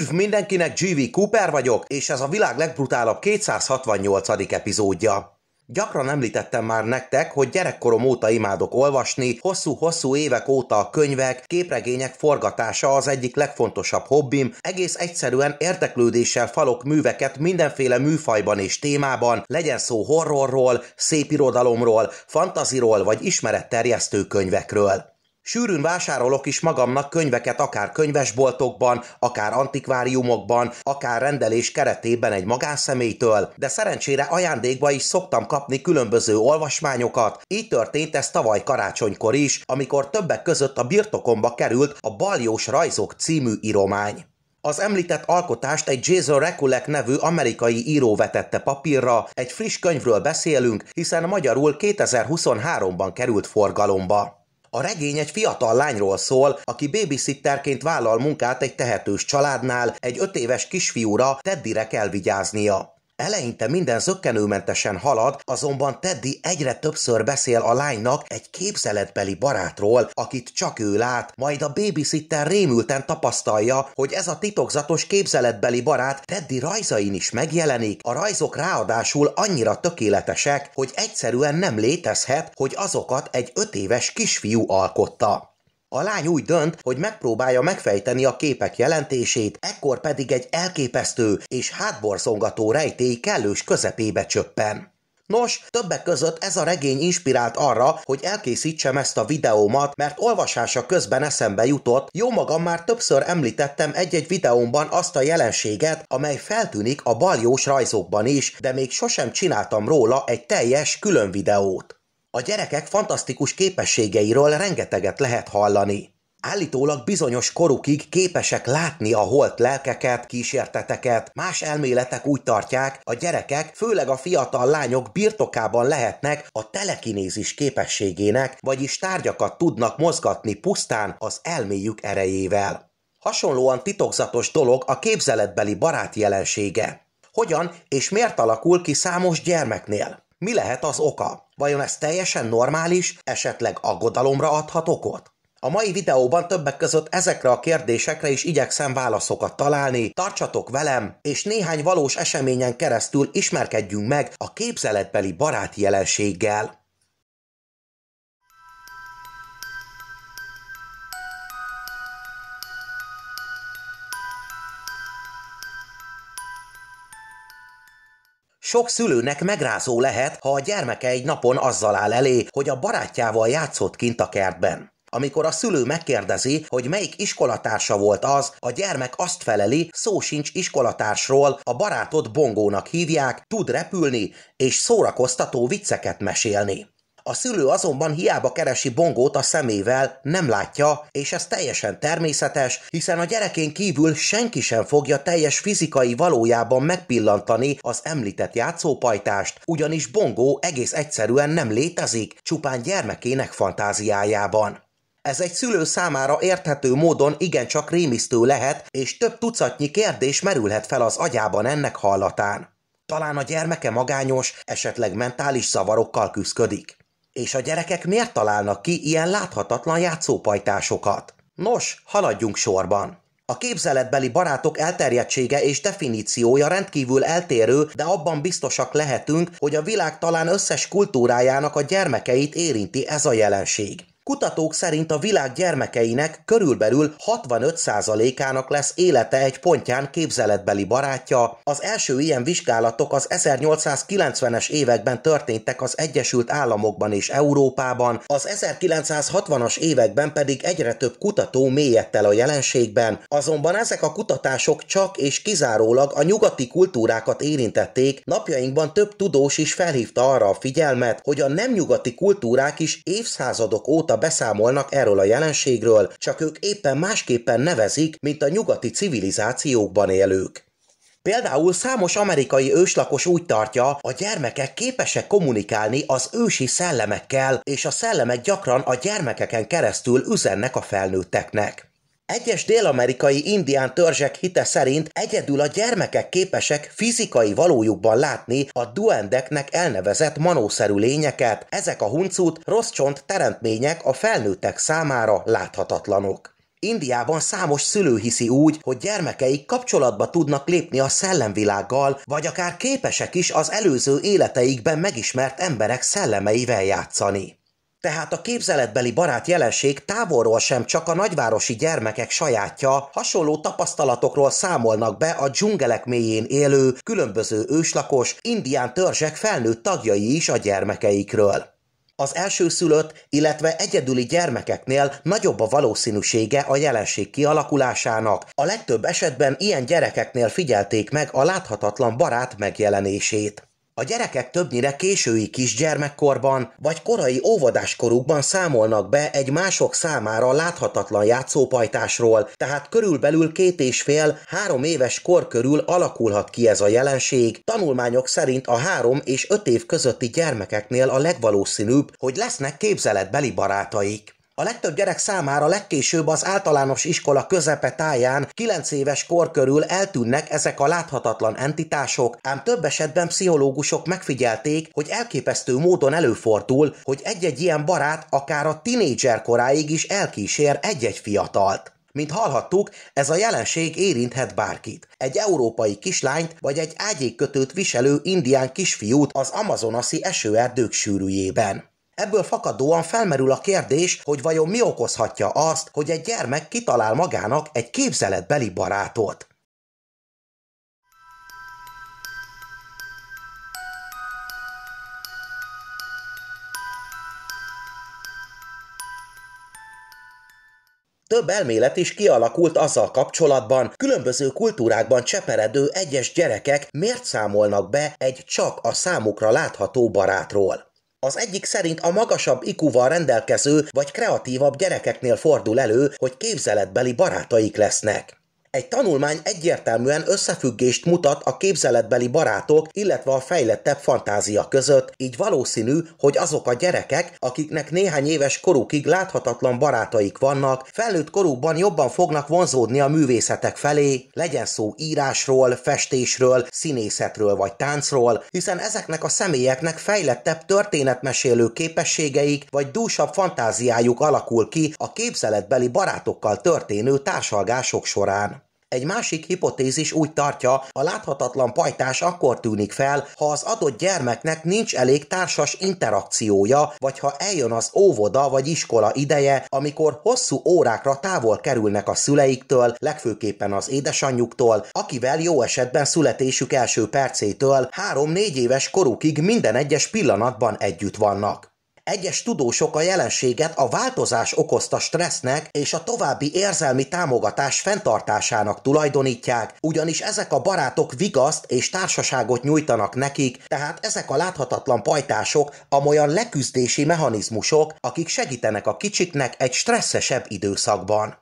Üdv mindenkinek, GV Cooper vagyok, és ez a világ legbrutálabb 268. epizódja. Gyakran említettem már nektek, hogy gyerekkorom óta imádok olvasni, hosszú-hosszú évek óta a könyvek, képregények forgatása az egyik legfontosabb hobbim, egész egyszerűen érteklődéssel falok műveket mindenféle műfajban és témában, legyen szó horrorról, szépirodalomról, fantaziról vagy ismeretterjesztő könyvekről. Sűrűn vásárolok is magamnak könyveket akár könyvesboltokban, akár antikváriumokban, akár rendelés keretében egy magánszemélytől, de szerencsére ajándékba is szoktam kapni különböző olvasmányokat. Így történt ez tavaly karácsonykor is, amikor többek között a birtokomba került a Baljós Rajzok című íromány. Az említett alkotást egy Jason Rekulek nevű amerikai író vetette papírra, egy friss könyvről beszélünk, hiszen magyarul 2023-ban került forgalomba. A regény egy fiatal lányról szól, aki babysitterként vállal munkát egy tehetős családnál, egy öt éves kisfiúra Teddire kell vigyáznia. Eleinte minden zöggenőmentesen halad, azonban Teddy egyre többször beszél a lánynak egy képzeletbeli barátról, akit csak ő lát, majd a babysitter rémülten tapasztalja, hogy ez a titokzatos képzeletbeli barát Teddy rajzain is megjelenik, a rajzok ráadásul annyira tökéletesek, hogy egyszerűen nem létezhet, hogy azokat egy öt éves kisfiú alkotta. A lány úgy dönt, hogy megpróbálja megfejteni a képek jelentését, ekkor pedig egy elképesztő és hátborzongató rejtély kellős közepébe csöppen. Nos, többek között ez a regény inspirált arra, hogy elkészítsem ezt a videómat, mert olvasása közben eszembe jutott, jó magam már többször említettem egy-egy videómban azt a jelenséget, amely feltűnik a baljós rajzokban is, de még sosem csináltam róla egy teljes külön videót. A gyerekek fantasztikus képességeiről rengeteget lehet hallani. Állítólag bizonyos korukig képesek látni a holt lelkeket, kísérteteket, más elméletek úgy tartják, a gyerekek, főleg a fiatal lányok birtokában lehetnek a telekinézis képességének, vagyis tárgyakat tudnak mozgatni pusztán az elméjük erejével. Hasonlóan titokzatos dolog a képzeletbeli barát jelensége. Hogyan és miért alakul ki számos gyermeknél? Mi lehet az oka? Vajon ez teljesen normális, esetleg aggodalomra adhat okot? A mai videóban többek között ezekre a kérdésekre is igyekszem válaszokat találni, tartsatok velem, és néhány valós eseményen keresztül ismerkedjünk meg a képzeletbeli baráti jelenséggel. Sok szülőnek megrázó lehet, ha a gyermeke egy napon azzal áll elé, hogy a barátjával játszott kint a kertben. Amikor a szülő megkérdezi, hogy melyik iskolatársa volt az, a gyermek azt feleli, szó sincs iskolatársról, a barátot bongónak hívják, tud repülni és szórakoztató vicceket mesélni. A szülő azonban hiába keresi Bongót a szemével, nem látja, és ez teljesen természetes, hiszen a gyerekén kívül senki sem fogja teljes fizikai valójában megpillantani az említett játszópajtást, ugyanis Bongó egész egyszerűen nem létezik, csupán gyermekének fantáziájában. Ez egy szülő számára érthető módon igencsak rémisztő lehet, és több tucatnyi kérdés merülhet fel az agyában ennek hallatán. Talán a gyermeke magányos, esetleg mentális zavarokkal küzdik. És a gyerekek miért találnak ki ilyen láthatatlan játszópajtásokat? Nos, haladjunk sorban. A képzeletbeli barátok elterjedtsége és definíciója rendkívül eltérő, de abban biztosak lehetünk, hogy a világ talán összes kultúrájának a gyermekeit érinti ez a jelenség. Kutatók szerint a világ gyermekeinek körülbelül 65%-ának lesz élete egy pontján képzeletbeli barátja. Az első ilyen vizsgálatok az 1890-es években történtek az Egyesült Államokban és Európában, az 1960-as években pedig egyre több kutató mélyett el a jelenségben. Azonban ezek a kutatások csak és kizárólag a nyugati kultúrákat érintették, napjainkban több tudós is felhívta arra a figyelmet, hogy a nem nyugati kultúrák is évszázadok óta beszámolnak erről a jelenségről, csak ők éppen másképpen nevezik, mint a nyugati civilizációkban élők. Például számos amerikai őslakos úgy tartja, a gyermekek képesek kommunikálni az ősi szellemekkel, és a szellemek gyakran a gyermekeken keresztül üzennek a felnőtteknek. Egyes dél-amerikai indián törzsek hite szerint egyedül a gyermekek képesek fizikai valójukban látni a duendeknek elnevezett manószerű lényeket. Ezek a huncut rossz csont teremtmények a felnőttek számára láthatatlanok. Indiában számos szülő hiszi úgy, hogy gyermekeik kapcsolatba tudnak lépni a szellemvilággal, vagy akár képesek is az előző életeikben megismert emberek szellemeivel játszani. Tehát a képzeletbeli barát jelenség távolról sem csak a nagyvárosi gyermekek sajátja, hasonló tapasztalatokról számolnak be a dzsungelek mélyén élő, különböző őslakos, indián törzsek felnőtt tagjai is a gyermekeikről. Az elsőszülött, illetve egyedüli gyermekeknél nagyobb a valószínűsége a jelenség kialakulásának. A legtöbb esetben ilyen gyerekeknél figyelték meg a láthatatlan barát megjelenését. A gyerekek többnyire késői kisgyermekkorban vagy korai óvodáskorukban számolnak be egy mások számára láthatatlan játszópajtásról, tehát körülbelül két és fél, három éves kor körül alakulhat ki ez a jelenség. Tanulmányok szerint a három és öt év közötti gyermekeknél a legvalószínűbb, hogy lesznek képzeletbeli barátaik. A legtöbb gyerek számára legkésőbb az általános iskola közepe táján 9 éves kor körül eltűnnek ezek a láthatatlan entitások, ám több esetben pszichológusok megfigyelték, hogy elképesztő módon előfordul, hogy egy-egy ilyen barát akár a tinédzser koráig is elkísér egy-egy fiatalt. Mint hallhattuk, ez a jelenség érinthet bárkit. Egy európai kislányt vagy egy ágyékkötőt viselő indián kisfiút az amazonaszi esőerdők sűrűjében. Ebből fakadóan felmerül a kérdés, hogy vajon mi okozhatja azt, hogy egy gyermek kitalál magának egy képzeletbeli barátot. Több elmélet is kialakult azzal kapcsolatban, különböző kultúrákban cseperedő egyes gyerekek miért számolnak be egy csak a számukra látható barátról. Az egyik szerint a magasabb IQ-val rendelkező vagy kreatívabb gyerekeknél fordul elő, hogy képzeletbeli barátaik lesznek. Egy tanulmány egyértelműen összefüggést mutat a képzeletbeli barátok, illetve a fejlettebb fantázia között, így valószínű, hogy azok a gyerekek, akiknek néhány éves korukig láthatatlan barátaik vannak, felnőtt korukban jobban fognak vonzódni a művészetek felé, legyen szó írásról, festésről, színészetről vagy táncról, hiszen ezeknek a személyeknek fejlettebb történetmesélő képességeik vagy dúsabb fantáziájuk alakul ki a képzeletbeli barátokkal történő társalgások során. Egy másik hipotézis úgy tartja, a láthatatlan pajtás akkor tűnik fel, ha az adott gyermeknek nincs elég társas interakciója, vagy ha eljön az óvoda vagy iskola ideje, amikor hosszú órákra távol kerülnek a szüleiktől, legfőképpen az édesanyjuktól, akivel jó esetben születésük első percétől három-négy éves korukig minden egyes pillanatban együtt vannak. Egyes tudósok a jelenséget a változás okozta stressznek és a további érzelmi támogatás fenntartásának tulajdonítják, ugyanis ezek a barátok vigaszt és társaságot nyújtanak nekik, tehát ezek a láthatatlan pajtások amolyan leküzdési mechanizmusok, akik segítenek a kicsiknek egy stresszesebb időszakban.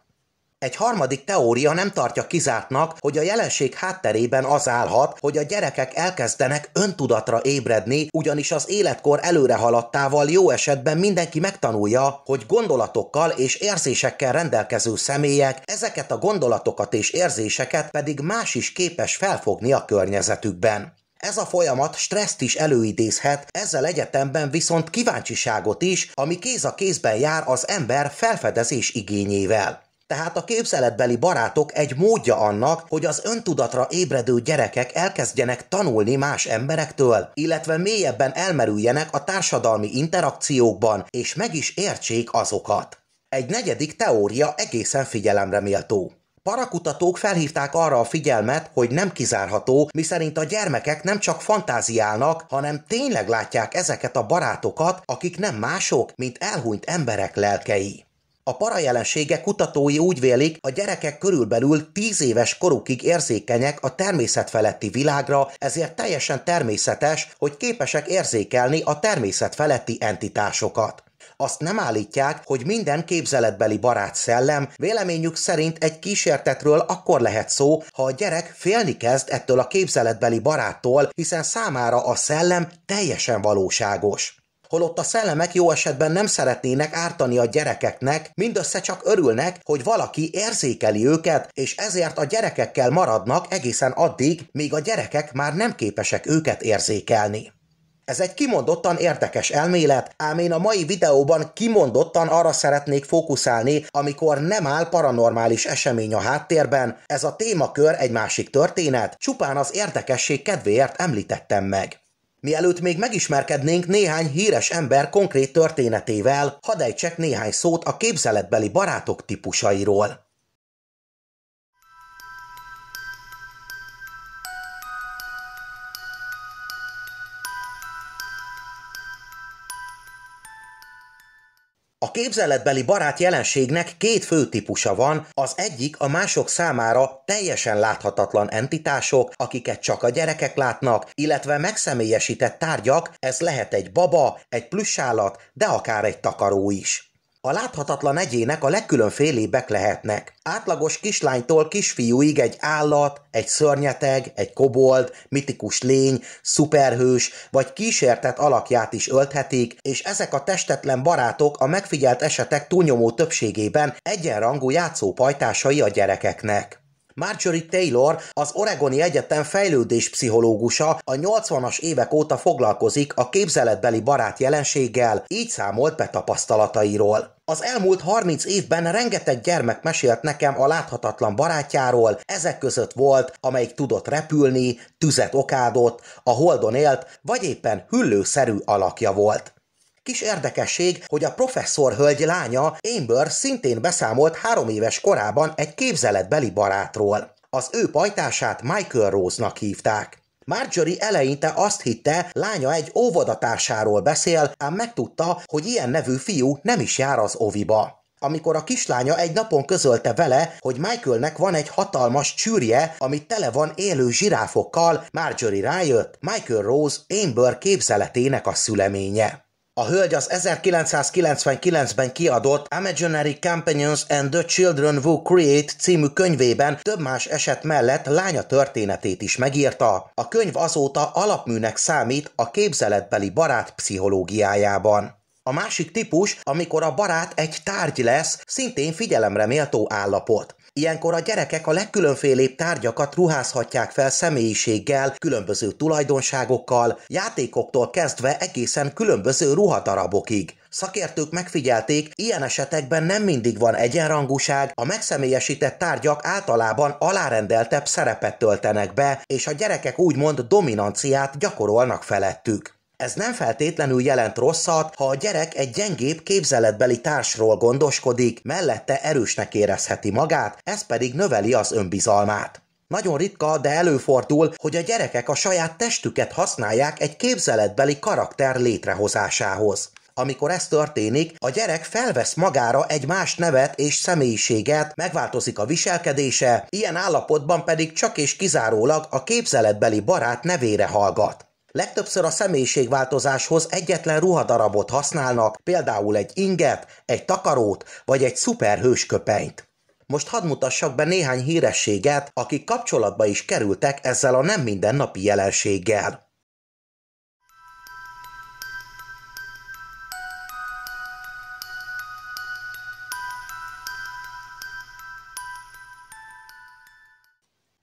Egy harmadik teória nem tartja kizártnak, hogy a jelenség hátterében az állhat, hogy a gyerekek elkezdenek öntudatra ébredni, ugyanis az életkor előre haladtával jó esetben mindenki megtanulja, hogy gondolatokkal és érzésekkel rendelkező személyek, ezeket a gondolatokat és érzéseket pedig más is képes felfogni a környezetükben. Ez a folyamat stresszt is előidézhet, ezzel egyetemben viszont kíváncsiságot is, ami kéz a kézben jár az ember felfedezés igényével. Tehát a képzeletbeli barátok egy módja annak, hogy az öntudatra ébredő gyerekek elkezdjenek tanulni más emberektől, illetve mélyebben elmerüljenek a társadalmi interakciókban, és meg is értsék azokat. Egy negyedik teória egészen figyelemre méltó. Parakutatók felhívták arra a figyelmet, hogy nem kizárható, miszerint a gyermekek nem csak fantáziálnak, hanem tényleg látják ezeket a barátokat, akik nem mások, mint elhunyt emberek lelkei. A jelensége kutatói úgy vélik, a gyerekek körülbelül 10 éves korukig érzékenyek a természetfeletti világra, ezért teljesen természetes, hogy képesek érzékelni a természetfeletti entitásokat. Azt nem állítják, hogy minden képzeletbeli barát szellem véleményük szerint egy kísértetről akkor lehet szó, ha a gyerek félni kezd ettől a képzeletbeli baráttól, hiszen számára a szellem teljesen valóságos holott a szellemek jó esetben nem szeretnének ártani a gyerekeknek, mindössze csak örülnek, hogy valaki érzékeli őket, és ezért a gyerekekkel maradnak egészen addig, míg a gyerekek már nem képesek őket érzékelni. Ez egy kimondottan érdekes elmélet, ám én a mai videóban kimondottan arra szeretnék fókuszálni, amikor nem áll paranormális esemény a háttérben, ez a témakör egy másik történet, csupán az érdekesség kedvéért említettem meg. Mielőtt még megismerkednénk néhány híres ember konkrét történetével, hadd ejtsek néhány szót a képzeletbeli barátok típusairól. A képzeletbeli barát jelenségnek két fő típusa van, az egyik a mások számára teljesen láthatatlan entitások, akiket csak a gyerekek látnak, illetve megszemélyesített tárgyak, ez lehet egy baba, egy plüssállat, de akár egy takaró is. A láthatatlan egyének a legkülönfélébbek lehetnek. Átlagos kislánytól kisfiúig egy állat, egy szörnyeteg, egy kobold, mitikus lény, szuperhős vagy kísértett alakját is ölthetik, és ezek a testetlen barátok a megfigyelt esetek túlnyomó többségében egyenrangú játszópajtásai a gyerekeknek. Marjorie Taylor, az Oregoni Egyetem fejlődéspszichológusa a 80-as évek óta foglalkozik a képzeletbeli barát jelenséggel, így számolt be tapasztalatairól. Az elmúlt 30 évben rengeteg gyermek mesélt nekem a láthatatlan barátjáról, ezek között volt, amelyik tudott repülni, tüzet okádott, a holdon élt, vagy éppen hüllőszerű alakja volt. Kis érdekesség, hogy a professzor hölgy lánya Amber szintén beszámolt három éves korában egy képzeletbeli barátról. Az ő pajtását Michael Rose-nak hívták. Marjorie eleinte azt hitte, lánya egy óvodatársáról beszél, ám megtudta, hogy ilyen nevű fiú nem is jár az oviba. Amikor a kislánya egy napon közölte vele, hogy Michaelnek van egy hatalmas csűrje, ami tele van élő zsiráfokkal, Marjorie rájött, Michael Rose Amber képzeletének a szüleménye. A hölgy az 1999-ben kiadott Imaginary Companions and the Children Who Create című könyvében több más eset mellett lánya történetét is megírta. A könyv azóta alapműnek számít a képzeletbeli barát pszichológiájában. A másik típus, amikor a barát egy tárgy lesz, szintén figyelemre méltó állapot. Ilyenkor a gyerekek a legkülönfélébb tárgyakat ruházhatják fel személyiséggel, különböző tulajdonságokkal, játékoktól kezdve egészen különböző ruhadarabokig. Szakértők megfigyelték, ilyen esetekben nem mindig van egyenrangúság, a megszemélyesített tárgyak általában alárendeltebb szerepet töltenek be, és a gyerekek úgymond dominanciát gyakorolnak felettük. Ez nem feltétlenül jelent rosszat, ha a gyerek egy gyengébb képzeletbeli társról gondoskodik, mellette erősnek érezheti magát, ez pedig növeli az önbizalmát. Nagyon ritka, de előfordul, hogy a gyerekek a saját testüket használják egy képzeletbeli karakter létrehozásához. Amikor ez történik, a gyerek felvesz magára egy más nevet és személyiséget, megváltozik a viselkedése, ilyen állapotban pedig csak és kizárólag a képzeletbeli barát nevére hallgat. Legtöbbször a személyiségváltozáshoz egyetlen ruhadarabot használnak, például egy inget, egy takarót vagy egy szuperhős köpenyt. Most hadd mutassak be néhány hírességet, akik kapcsolatba is kerültek ezzel a nem mindennapi jelenséggel.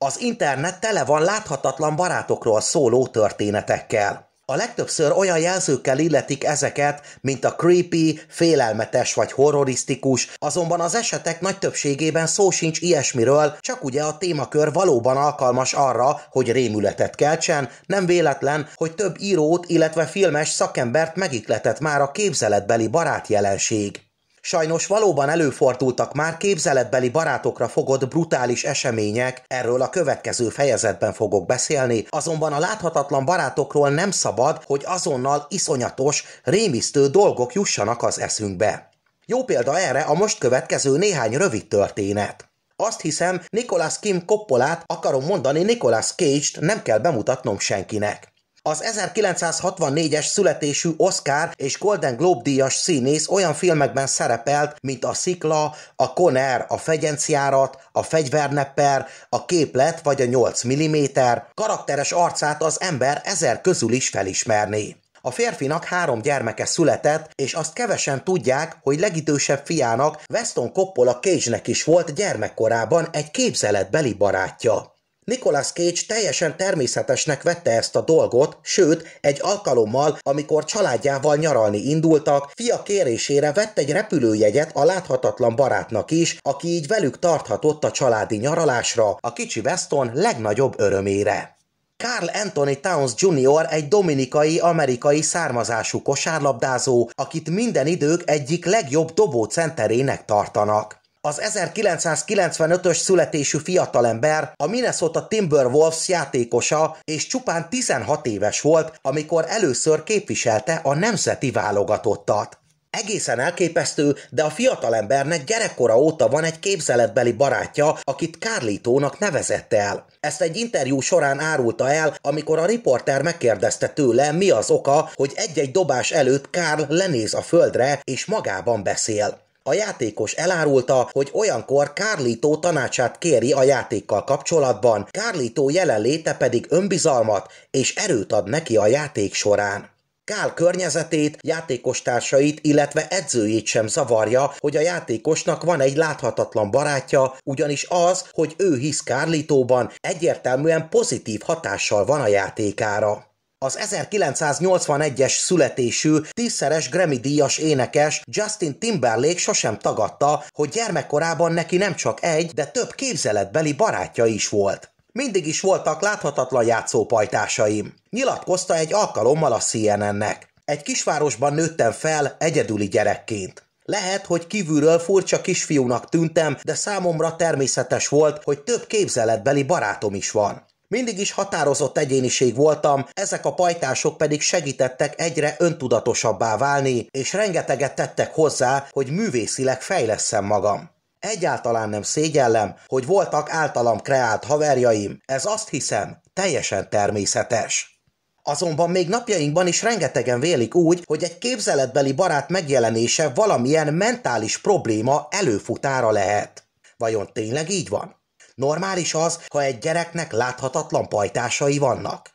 Az internet tele van láthatatlan barátokról szóló történetekkel. A legtöbbször olyan jelzőkkel illetik ezeket, mint a creepy, félelmetes vagy horrorisztikus, azonban az esetek nagy többségében szó sincs ilyesmiről, csak ugye a témakör valóban alkalmas arra, hogy rémületet keltsen, nem véletlen, hogy több írót, illetve filmes szakembert megikletett már a képzeletbeli barátjelenség. Sajnos valóban előfordultak már képzeletbeli barátokra fogott brutális események, erről a következő fejezetben fogok beszélni, azonban a láthatatlan barátokról nem szabad, hogy azonnal iszonyatos, rémisztő dolgok jussanak az eszünkbe. Jó példa erre a most következő néhány rövid történet. Azt hiszem, Nicolas Kim Koppolát akarom mondani Nicolas Cage-t nem kell bemutatnom senkinek. Az 1964-es születésű Oscar és Golden Globe díjas színész olyan filmekben szerepelt, mint a Szikla, a Conner, a Fegyenciárat, a Fegyvernepper, a Képlet vagy a 8 mm. Karakteres arcát az ember ezer közül is felismerné. A férfinak három gyermeke született, és azt kevesen tudják, hogy legidősebb fiának Weston Coppola Cage-nek is volt gyermekkorában egy képzeletbeli barátja. Nicolas Cage teljesen természetesnek vette ezt a dolgot, sőt, egy alkalommal, amikor családjával nyaralni indultak, fia kérésére vett egy repülőjegyet a láthatatlan barátnak is, aki így velük tarthatott a családi nyaralásra, a kicsi Weston legnagyobb örömére. Carl Anthony Towns Jr. egy dominikai-amerikai származású kosárlabdázó, akit minden idők egyik legjobb dobó centerének tartanak az 1995-ös születésű fiatalember a Minnesota Timberwolves játékosa és csupán 16 éves volt, amikor először képviselte a nemzeti válogatottat. Egészen elképesztő, de a fiatalembernek gyerekkora óta van egy képzeletbeli barátja, akit Kárlítónak nevezett el. Ezt egy interjú során árulta el, amikor a riporter megkérdezte tőle, mi az oka, hogy egy-egy dobás előtt Kárl lenéz a földre és magában beszél. A játékos elárulta, hogy olyankor Kárlító tanácsát kéri a játékkal kapcsolatban, Kárlító jelenléte pedig önbizalmat és erőt ad neki a játék során. Kál környezetét, játékostársait, illetve edzőjét sem zavarja, hogy a játékosnak van egy láthatatlan barátja, ugyanis az, hogy ő hisz Kárlítóban, egyértelműen pozitív hatással van a játékára. Az 1981-es születésű, tízszeres Grammy díjas énekes Justin Timberlake sosem tagadta, hogy gyermekkorában neki nem csak egy, de több képzeletbeli barátja is volt. Mindig is voltak láthatatlan játszópajtásaim. Nyilatkozta egy alkalommal a CNN-nek. Egy kisvárosban nőttem fel egyedüli gyerekként. Lehet, hogy kívülről furcsa kisfiúnak tűntem, de számomra természetes volt, hogy több képzeletbeli barátom is van. Mindig is határozott egyéniség voltam, ezek a pajtások pedig segítettek egyre öntudatosabbá válni, és rengeteget tettek hozzá, hogy művészileg fejleszem magam. Egyáltalán nem szégyellem, hogy voltak általam kreált haverjaim, ez azt hiszem teljesen természetes. Azonban még napjainkban is rengetegen vélik úgy, hogy egy képzeletbeli barát megjelenése valamilyen mentális probléma előfutára lehet. Vajon tényleg így van? Normális az, ha egy gyereknek láthatatlan pajtásai vannak?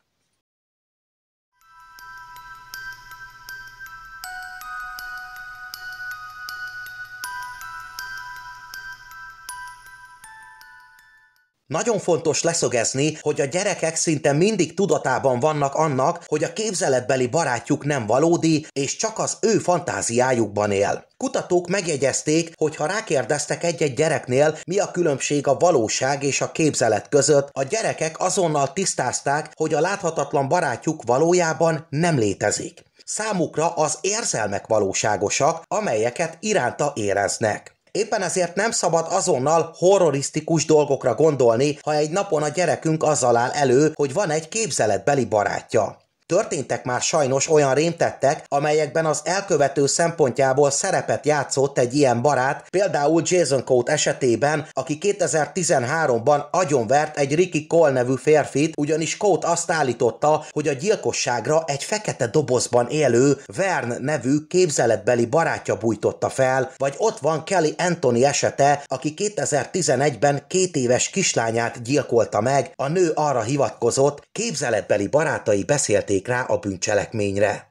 Nagyon fontos leszögezni, hogy a gyerekek szinte mindig tudatában vannak annak, hogy a képzeletbeli barátjuk nem valódi, és csak az ő fantáziájukban él. Kutatók megjegyezték, hogy ha rákérdeztek egy-egy gyereknél, mi a különbség a valóság és a képzelet között, a gyerekek azonnal tisztázták, hogy a láthatatlan barátjuk valójában nem létezik. Számukra az érzelmek valóságosak, amelyeket iránta éreznek. Éppen ezért nem szabad azonnal horrorisztikus dolgokra gondolni, ha egy napon a gyerekünk azzal áll elő, hogy van egy képzeletbeli barátja. Történtek már sajnos olyan rémtettek, amelyekben az elkövető szempontjából szerepet játszott egy ilyen barát, például Jason Coat esetében, aki 2013-ban agyonvert egy Ricky Cole nevű férfit, ugyanis Coat azt állította, hogy a gyilkosságra egy fekete dobozban élő Vern nevű képzeletbeli barátja bújtotta fel, vagy ott van Kelly Anthony esete, aki 2011-ben két éves kislányát gyilkolta meg, a nő arra hivatkozott, képzeletbeli barátai beszélték vették rá a bűncselekményre.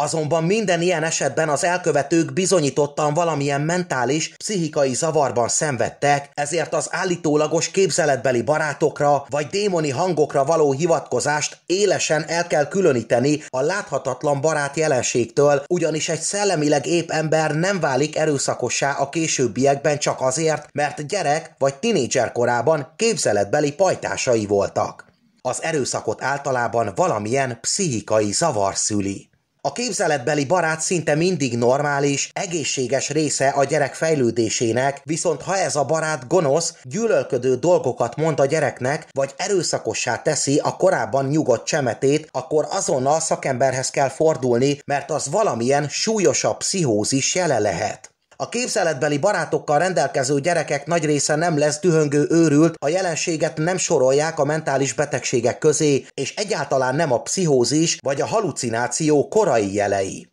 Azonban minden ilyen esetben az elkövetők bizonyítottan valamilyen mentális, pszichikai zavarban szenvedtek, ezért az állítólagos képzeletbeli barátokra vagy démoni hangokra való hivatkozást élesen el kell különíteni a láthatatlan barát jelenségtől, ugyanis egy szellemileg ép ember nem válik erőszakossá a későbbiekben csak azért, mert gyerek vagy tinédzser korában képzeletbeli pajtásai voltak. Az erőszakot általában valamilyen pszichikai zavar szüli. A képzeletbeli barát szinte mindig normális, egészséges része a gyerek fejlődésének, viszont ha ez a barát gonosz, gyűlölködő dolgokat mond a gyereknek, vagy erőszakossá teszi a korábban nyugodt csemetét, akkor azonnal szakemberhez kell fordulni, mert az valamilyen súlyosabb pszichózis jele lehet. A képzeletbeli barátokkal rendelkező gyerekek nagy része nem lesz dühöngő őrült, a jelenséget nem sorolják a mentális betegségek közé, és egyáltalán nem a pszichózis vagy a halucináció korai jelei.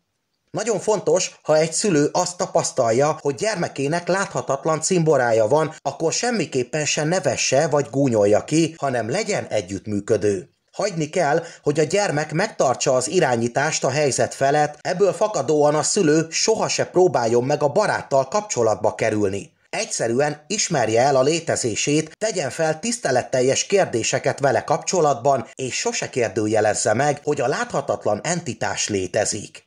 Nagyon fontos, ha egy szülő azt tapasztalja, hogy gyermekének láthatatlan cimborája van, akkor semmiképpen se nevesse vagy gúnyolja ki, hanem legyen együttműködő. Hagyni kell, hogy a gyermek megtartsa az irányítást a helyzet felett, ebből fakadóan a szülő soha se próbáljon meg a baráttal kapcsolatba kerülni. Egyszerűen ismerje el a létezését, tegyen fel tiszteletteljes kérdéseket vele kapcsolatban, és sose kérdőjelezze meg, hogy a láthatatlan entitás létezik.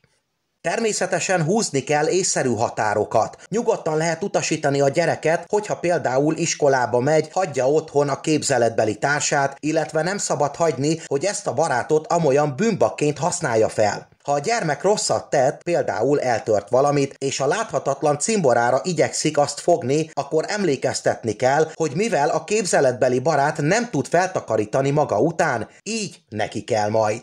Természetesen húzni kell észszerű határokat. Nyugodtan lehet utasítani a gyereket, hogyha például iskolába megy, hagyja otthon a képzeletbeli társát, illetve nem szabad hagyni, hogy ezt a barátot amolyan bűnbakként használja fel. Ha a gyermek rosszat tett, például eltört valamit, és a láthatatlan cimborára igyekszik azt fogni, akkor emlékeztetni kell, hogy mivel a képzeletbeli barát nem tud feltakarítani maga után, így neki kell majd.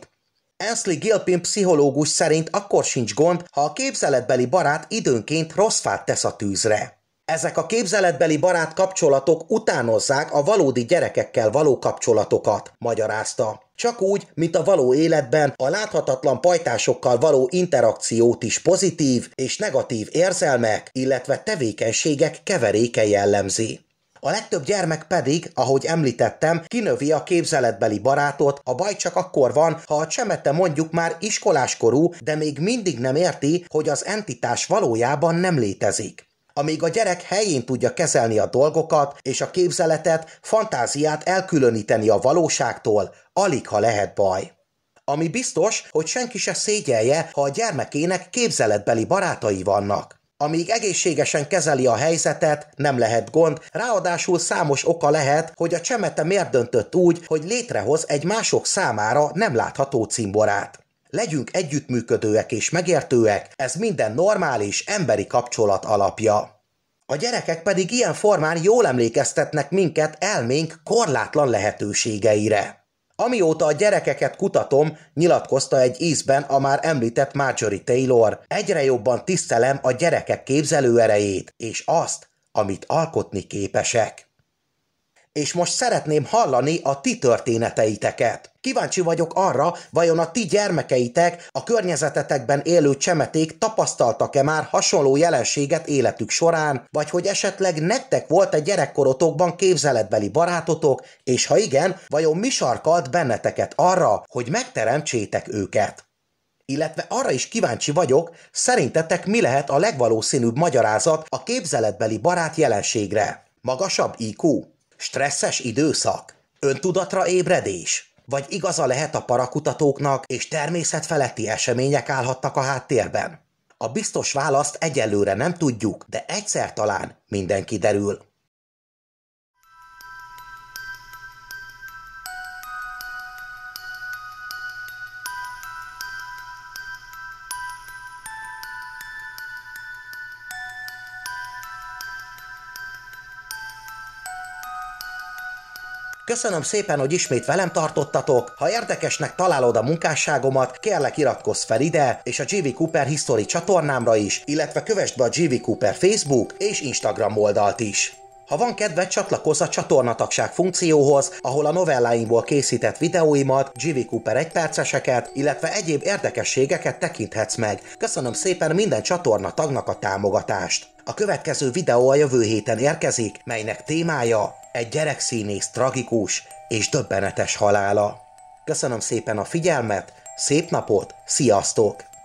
Ansley Gilpin pszichológus szerint akkor sincs gond, ha a képzeletbeli barát időnként rossz fát tesz a tűzre. Ezek a képzeletbeli barát kapcsolatok utánozzák a valódi gyerekekkel való kapcsolatokat, magyarázta. Csak úgy, mint a való életben a láthatatlan pajtásokkal való interakciót is pozitív és negatív érzelmek, illetve tevékenységek keveréke jellemzi. A legtöbb gyermek pedig, ahogy említettem, kinövi a képzeletbeli barátot, a baj csak akkor van, ha a csemete mondjuk már iskoláskorú, de még mindig nem érti, hogy az entitás valójában nem létezik. Amíg a gyerek helyén tudja kezelni a dolgokat és a képzeletet, fantáziát elkülöníteni a valóságtól, alig ha lehet baj. Ami biztos, hogy senki se szégyelje, ha a gyermekének képzeletbeli barátai vannak. Amíg egészségesen kezeli a helyzetet, nem lehet gond, ráadásul számos oka lehet, hogy a csemete miért döntött úgy, hogy létrehoz egy mások számára nem látható cimborát. Legyünk együttműködőek és megértőek, ez minden normális, emberi kapcsolat alapja. A gyerekek pedig ilyen formán jól emlékeztetnek minket elménk korlátlan lehetőségeire. Amióta a gyerekeket kutatom, nyilatkozta egy ízben a már említett Marjorie Taylor, egyre jobban tisztelem a gyerekek képzelőerejét, és azt, amit alkotni képesek és most szeretném hallani a ti történeteiteket. Kíváncsi vagyok arra, vajon a ti gyermekeitek, a környezetetekben élő csemeték tapasztaltak-e már hasonló jelenséget életük során, vagy hogy esetleg nektek volt egy gyerekkorotokban képzeletbeli barátotok, és ha igen, vajon mi sarkalt benneteket arra, hogy megteremtsétek őket? Illetve arra is kíváncsi vagyok, szerintetek mi lehet a legvalószínűbb magyarázat a képzeletbeli barát jelenségre? Magasabb IQ? Stresszes időszak? Öntudatra ébredés? Vagy igaza lehet a parakutatóknak, és természetfeletti események állhatnak a háttérben? A biztos választ egyelőre nem tudjuk, de egyszer talán minden kiderül. Köszönöm szépen, hogy ismét velem tartottatok. Ha érdekesnek találod a munkásságomat, kérlek iratkozz fel ide, és a GV Cooper History csatornámra is, illetve kövessd be a GV Cooper Facebook és Instagram oldalt is. Ha van kedved, csatlakozz a csatornatagság funkcióhoz, ahol a novelláimból készített videóimat, GV Cooper egyperceseket, illetve egyéb érdekességeket tekinthetsz meg. Köszönöm szépen minden csatornatagnak a támogatást! A következő videó a jövő héten érkezik, melynek témája egy gyerekszínész tragikus és döbbenetes halála. Köszönöm szépen a figyelmet, szép napot, sziasztok!